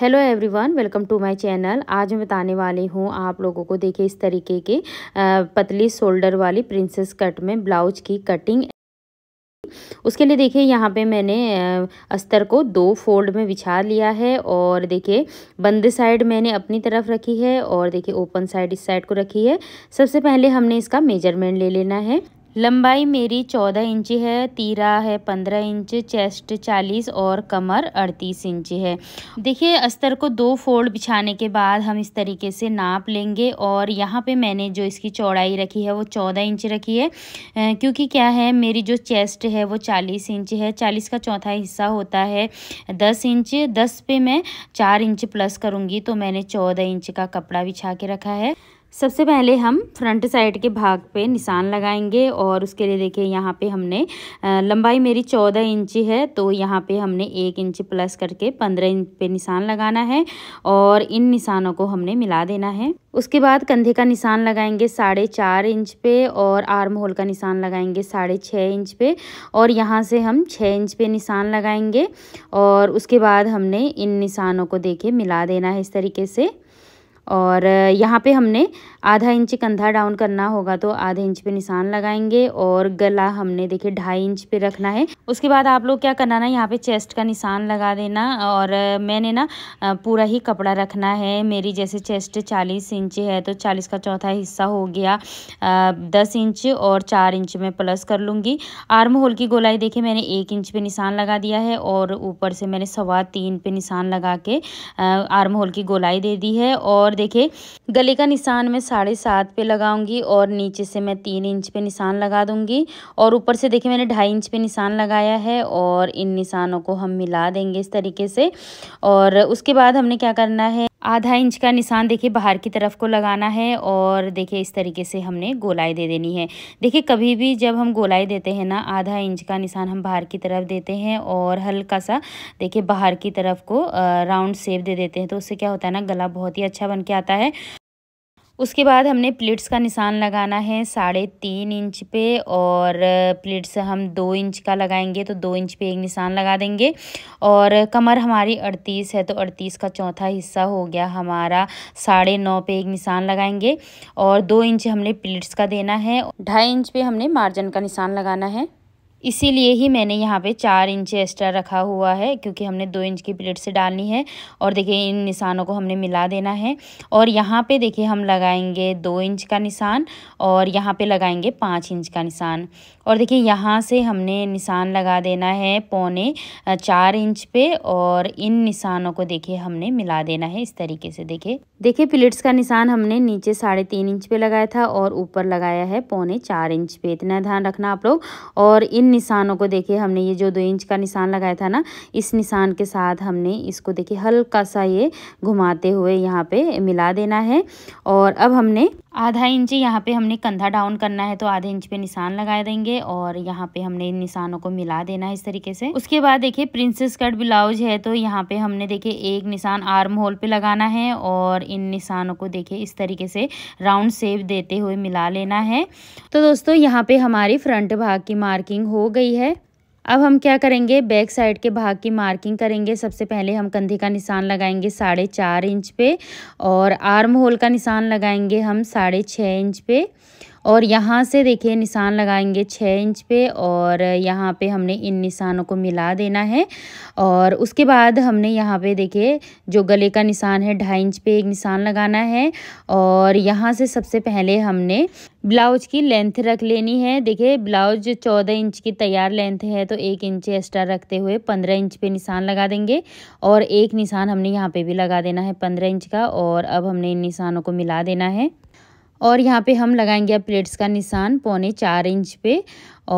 hello everyone welcome to my channel आज मैं बताने वाली हूँ आप लोगों को देखिए इस तरीके के पतली शोल्डर वाली प्रिंसेस कट में ब्लाउज की कटिंग उसके लिए देखिए यहाँ पे मैंने अस्तर को दो फोल्ड में बिछा लिया है और देखिए बंद साइड मैंने अपनी तरफ रखी है और देखिए ओपन साइड इस साइड को रखी है सबसे पहले हमने इसका मेजरमेंट ले लेना है लंबाई मेरी चौदह इंच है तीरा है पंद्रह इंच चेस्ट चालीस और कमर अड़तीस इंच है देखिए अस्तर को दो फोल्ड बिछाने के बाद हम इस तरीके से नाप लेंगे और यहाँ पे मैंने जो इसकी चौड़ाई रखी है वो चौदह इंच रखी है क्योंकि क्या है मेरी जो चेस्ट है वो चालीस इंच है चालीस का चौथा हिस्सा होता है दस इंच दस पे मैं चार इंच प्लस करूँगी तो मैंने चौदह इंच का कपड़ा बिछा के रखा है सबसे पहले हम फ्रंट साइड के भाग पे निशान लगाएंगे और उसके लिए देखिए यहाँ पे हमने लंबाई मेरी चौदह इंची है तो यहाँ पे हमने एक इंच प्लस करके पंद्रह इंच पे निशान लगाना है और इन निशानों को हमने मिला देना है उसके बाद कंधे का निशान लगाएंगे साढ़े चार इंच पे और आर्म होल का निशान लगाएंगे साढ़े छः इंच पे और यहाँ से हम छः इंच पे निशान लगाएंगे और उसके बाद हमने इन निशानों को देखे मिला देना है इस तरीके से और यहाँ पे हमने आधा इंच कंधा डाउन करना होगा तो आधे इंच पे निशान लगाएंगे और गला हमने देखिए ढाई इंच पे रखना है उसके बाद आप लोग क्या करना ना यहाँ पे चेस्ट का निशान लगा देना और मैंने ना पूरा ही कपड़ा रखना है मेरी जैसे चेस्ट चालीस इंच है तो चालीस का चौथा हिस्सा हो गया दस इंच और चार इंच में प्लस कर लूँगी आर्म होल की गोलाई देखिए मैंने एक इंच पर निशान लगा दिया है और ऊपर से मैंने सवा तीन पे निशान लगा के आर्म होल की गोलाई दे दी है और देखिए गले का निशान मैं साढ़े सात पे लगाऊंगी और नीचे से मैं तीन इंच पे निशान लगा दूंगी और ऊपर से देखिए मैंने ढाई इंच पे निशान लगाया है और इन निशानों को हम मिला देंगे इस तरीके से और उसके बाद हमने क्या करना है आधा इंच का निशान देखिए बाहर की तरफ को लगाना है और देखिए इस तरीके से हमने गोलाई दे देनी है देखिए कभी भी जब हम गोलाई देते हैं ना आधा इंच का निशान हम बाहर की तरफ देते हैं और हल्का सा देखिए बाहर की तरफ को राउंड शेप दे देते हैं तो उससे क्या होता है ना गला बहुत ही अच्छा बन के आता है उसके बाद हमने प्लेट्स का निशान लगाना है साढ़े तीन इंच पे और प्लेट्स हम दो इंच का लगाएंगे तो दो इंच पे एक निशान लगा देंगे और कमर हमारी अड़तीस है तो अड़तीस का चौथा हिस्सा हो गया हमारा साढ़े नौ पे एक निशान लगाएंगे और दो इंच हमने प्लेट्स का देना है ढाई इंच पे हमने मार्जिन का निशान लगाना है इसीलिए ही मैंने यहाँ पे चार इंच एक्स्ट्रा रखा हुआ है क्योंकि हमने दो इंच की प्लेट से डालनी है और देखिए इन निशानों को हमने मिला देना है और यहाँ पे देखिए हम लगाएंगे दो इंच का निशान और यहाँ पे लगाएंगे पाँच इंच का निशान और देखिए यहाँ से हमने निशान लगा देना है पौने चार इंच पे और इन निशानों को देखिए हमने मिला देना है इस तरीके से देखिए देखिए प्लेट्स का निशान हमने नीचे साढ़े तीन इंच पे लगाया था और ऊपर लगाया है पौने चार इंच पे इतना ध्यान रखना आप लोग और इन निशानों को देखिए हमने ये जो दो इंच का निशान लगाया था ना इस निशान के साथ हमने इसको देखिए हल्का सा ये घुमाते हुए यहाँ पे मिला देना है और अब हमने आधा इंच यहाँ पे हमने कंधा डाउन करना है तो आधे इंच पे निशान लगा देंगे और यहाँ पे हमने इन निशानों को मिला देना है इस तरीके से उसके बाद देखिए प्रिंसेस कट ब्लाउज है तो यहाँ पे हमने देखिए एक निशान आर्म होल पे लगाना है और इन निशानों को देखिए इस तरीके से राउंड शेप देते हुए मिला लेना है तो दोस्तों यहाँ पे हमारी फ्रंट भाग की मार्किंग हो गई है अब हम क्या करेंगे बैक साइड के भाग की मार्किंग करेंगे सबसे पहले हम कंधे का निशान लगाएंगे साढ़े चार इंच पे और आर्म होल का निशान लगाएंगे हम साढ़े छः इंच पे और यहाँ से देखिए निशान लगाएंगे छः इंच पे और यहाँ पे हमने इन निशानों को मिला देना है और उसके बाद हमने यहाँ पे देखिए जो गले का निशान है ढाई इंच पे एक निशान लगाना है और यहाँ से सबसे पहले हमने ब्लाउज की लेंथ रख लेनी है देखिए ब्लाउज चौदह इंच की तैयार लेंथ है तो एक इंच एक्स्ट्रा रखते हुए पंद्रह इंच पे निशान लगा देंगे और एक निशान हमने यहाँ पे भी लगा देना है पंद्रह इंच का और अब हमने इन निशानों को मिला देना है और यहाँ पे हम लगाएंगे अब प्लेट्स का निशान पौने चार इंच पे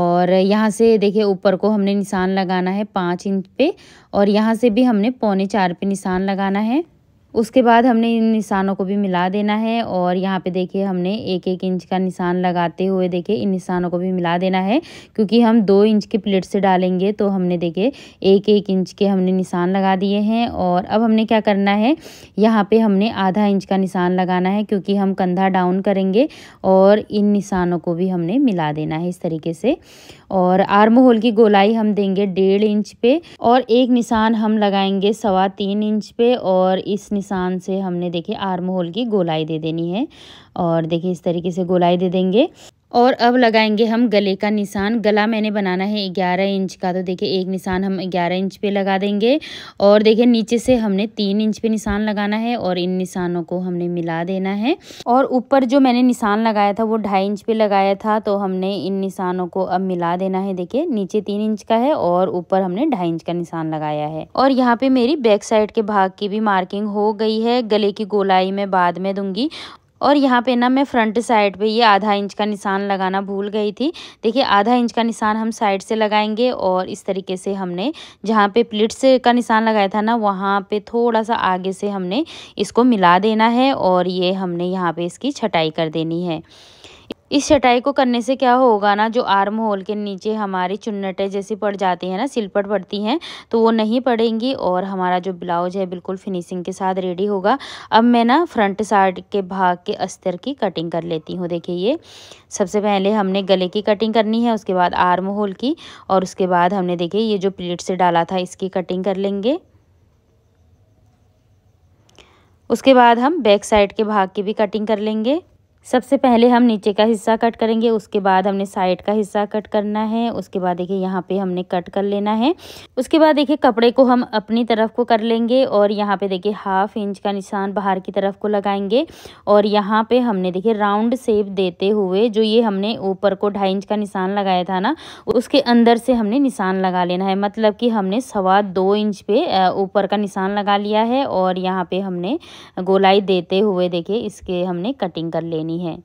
और यहाँ से देखिए ऊपर को हमने निशान लगाना है पाँच इंच पे और यहाँ से भी हमने पौने चार पे निशान लगाना है उसके बाद हमने इन निशानों को भी मिला देना है और यहाँ पे देखिए हमने एक एक इंच का निशान लगाते हुए देखिए इन निशानों को भी मिला देना है क्योंकि हम दो इंच के प्लेट से डालेंगे तो हमने देखिए एक एक इंच के हमने निशान लगा दिए हैं और अब हमने क्या करना है यहाँ पे हमने आधा इंच का निशान लगाना है क्योंकि हम कंधा डाउन करेंगे और इन निशानों को भी हमने मिला देना है इस तरीके से और आर्म होल की गोलाई हम देंगे डेढ़ इंच पे और एक निशान हम लगाएंगे सवा तीन इंच पे और इस निशान से हमने देखिए आर्म होल की गोलाई दे देनी है और देखिए इस तरीके से गोलाई दे देंगे और अब लगाएंगे हम गले का निशान गला मैंने बनाना है ग्यारह इंच का तो देखिए एक निशान हम ग्यारह इंच पे लगा देंगे और देखिए नीचे से हमने तीन इंच पे निशान लगाना है और इन निशानों को हमने मिला देना है और ऊपर जो मैंने निशान लगाया था वो ढाई इंच पे लगाया था तो हमने इन निशानों को अब मिला देना है देखिये नीचे तीन इंच का है और ऊपर हमने ढाई इंच का निशान लगाया है और यहाँ पे मेरी बैक साइड के भाग की भी मार्किंग हो गई है गले की गोलाई मैं बाद में दूंगी और यहाँ पे ना मैं फ्रंट साइड पे ये आधा इंच का निशान लगाना भूल गई थी देखिए आधा इंच का निशान हम साइड से लगाएंगे और इस तरीके से हमने जहाँ पे प्लिट्स का निशान लगाया था ना वहाँ पे थोड़ा सा आगे से हमने इसको मिला देना है और ये हमने यहाँ पे इसकी छटाई कर देनी है इस चटाई को करने से क्या होगा ना जो आर्म होल के नीचे हमारी चुन्नटें जैसी पड़ जाती हैं ना सिलपट पड़ती हैं तो वो नहीं पड़ेंगी और हमारा जो ब्लाउज है बिल्कुल फिनिशिंग के साथ रेडी होगा अब मैं ना फ्रंट साइड के भाग के अस्तर की कटिंग कर लेती हूँ देखिए ये सबसे पहले हमने गले की कटिंग करनी है उसके बाद आर्म होल की और उसके बाद हमने देखिए ये जो प्लेट से डाला था इसकी कटिंग कर लेंगे उसके बाद हम बैक साइड के भाग की भी कटिंग कर लेंगे सबसे पहले हम नीचे का हिस्सा कट करेंगे उसके बाद हमने साइड का हिस्सा कट करना है उसके बाद देखिए यहाँ पे हमने कट कर लेना है उसके बाद देखिए कपड़े को हम अपनी तरफ को कर लेंगे और यहाँ पे देखिए हाफ इंच का निशान बाहर की तरफ को लगाएंगे और यहाँ पे हमने देखिए राउंड शेप देते हुए जो ये हमने ऊपर को ढाई इंच का निशान लगाया था ना उसके अंदर से हमने निशान लगा लेना है मतलब कि हमने सवा दो इंच पे ऊपर का निशान लगा लिया है और यहाँ पर हमने गोलाई देते हुए देखिए इसके हमने कटिंग कर लेनी करनी है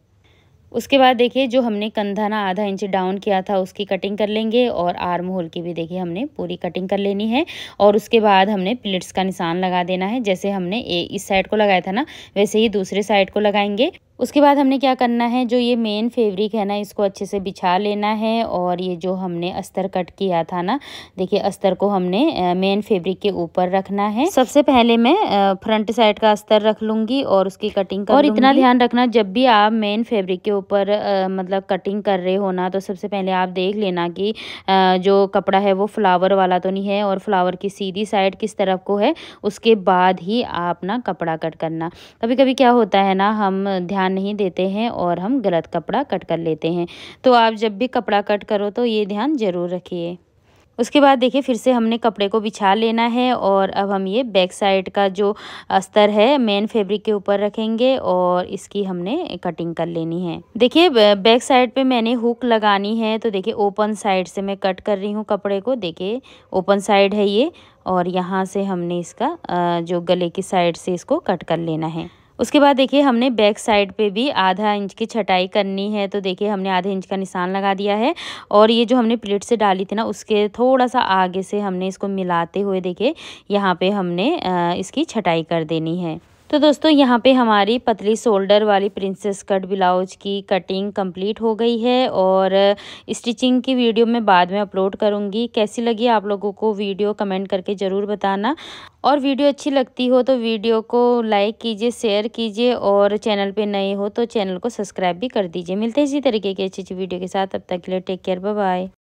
उसके बाद देखिए जो हमने कंधा ना आधा इंच डाउन किया था उसकी कटिंग कर लेंगे और आर्म होल की भी देखिए हमने पूरी कटिंग कर लेनी है और उसके बाद हमने प्लेट्स का निशान लगा देना है जैसे हमने इस साइड को लगाया था ना वैसे ही दूसरे साइड को लगाएंगे उसके बाद हमने क्या करना है जो ये मेन फैब्रिक है ना इसको अच्छे से बिछा लेना है और ये जो हमने अस्तर कट किया था ना देखिए अस्तर को हमने मेन फैब्रिक के ऊपर रखना है सबसे पहले मैं फ्रंट साइड का अस्तर रख लूंगी और उसकी कटिंग कर और इतना ध्यान रखना जब भी आप मेन फैब्रिक के ऊपर मतलब कटिंग कर रहे हो ना तो सबसे पहले आप देख लेना की जो कपड़ा है वो फ्लावर वाला तो नहीं है और फ्लावर की सीधी साइड किस तरफ को है उसके बाद ही आप ना कपड़ा कट करना कभी कभी क्या होता है ना हम ध्यान ध्यान नहीं देते हैं और हम गलत कपड़ा कट कर लेते हैं तो आप जब भी कपड़ा कट करो तो ये ध्यान ज़रूर रखिए उसके बाद देखिए फिर से हमने कपड़े को बिछा लेना है और अब हम ये बैक साइड का जो अस्तर है मेन फैब्रिक के ऊपर रखेंगे और इसकी हमने कटिंग कर लेनी है देखिए बैक साइड पे मैंने हुक लगानी है तो देखिए ओपन साइड से मैं कट कर रही हूँ कपड़े को देखिए ओपन साइड है ये और यहाँ से हमने इसका जो गले की साइड से इसको कट कर लेना है उसके बाद देखिए हमने बैक साइड पे भी आधा इंच की छटाई करनी है तो देखिए हमने आधे इंच का निशान लगा दिया है और ये जो हमने प्लेट से डाली थी ना उसके थोड़ा सा आगे से हमने इसको मिलाते हुए देखिए यहाँ पे हमने इसकी छटाई कर देनी है तो दोस्तों यहाँ पे हमारी पतली शोल्डर वाली प्रिंसेस कट ब्लाउज की कटिंग कंप्लीट हो गई है और स्टिचिंग की वीडियो मैं बाद में अपलोड करूँगी कैसी लगी आप लोगों को वीडियो कमेंट करके ज़रूर बताना और वीडियो अच्छी लगती हो तो वीडियो को लाइक कीजिए शेयर कीजिए और चैनल पे नए हो तो चैनल को सब्सक्राइब भी कर दीजिए मिलते हैं इसी तरीके की अच्छी अच्छी वीडियो के साथ अब तक के लिए टेक केयर बाय